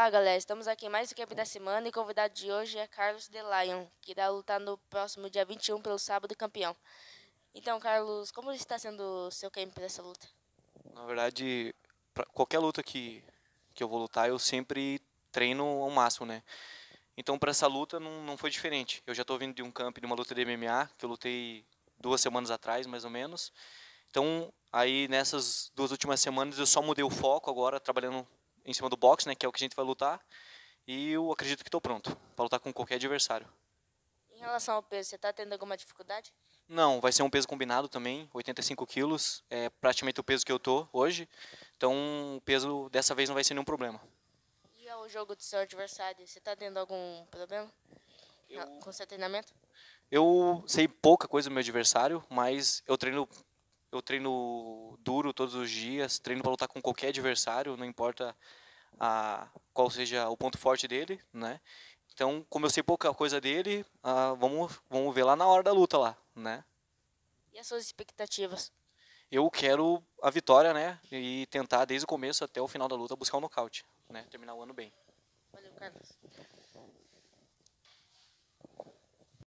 Fala galera, estamos aqui em mais um Camp da Semana e o convidado de hoje é Carlos De Lion, que irá lutar no próximo dia 21 pelo sábado campeão. Então, Carlos, como está sendo o seu camp dessa luta? Na verdade, qualquer luta que, que eu vou lutar, eu sempre treino ao máximo, né? Então, para essa luta não, não foi diferente. Eu já estou vindo de um camp, de uma luta de MMA, que eu lutei duas semanas atrás, mais ou menos. Então, aí nessas duas últimas semanas eu só mudei o foco agora, trabalhando em cima do box, né, que é o que a gente vai lutar. E eu acredito que estou pronto para lutar com qualquer adversário. Em relação ao peso, você está tendo alguma dificuldade? Não, vai ser um peso combinado também, 85 quilos, é praticamente o peso que eu tô hoje. Então, o peso dessa vez não vai ser nenhum problema. E é o jogo do seu adversário, você está tendo algum problema eu... com seu treinamento? Eu sei pouca coisa do meu adversário, mas eu treino eu treino duro todos os dias, treino para lutar com qualquer adversário, não importa a, ah, qual seja o ponto forte dele, né? Então, como eu sei pouca coisa dele, ah, vamos, vamos ver lá na hora da luta lá, né? E as suas expectativas? Eu quero a vitória, né? E tentar desde o começo até o final da luta buscar o um nocaute, né? Terminar o ano bem. Valeu, Carlos.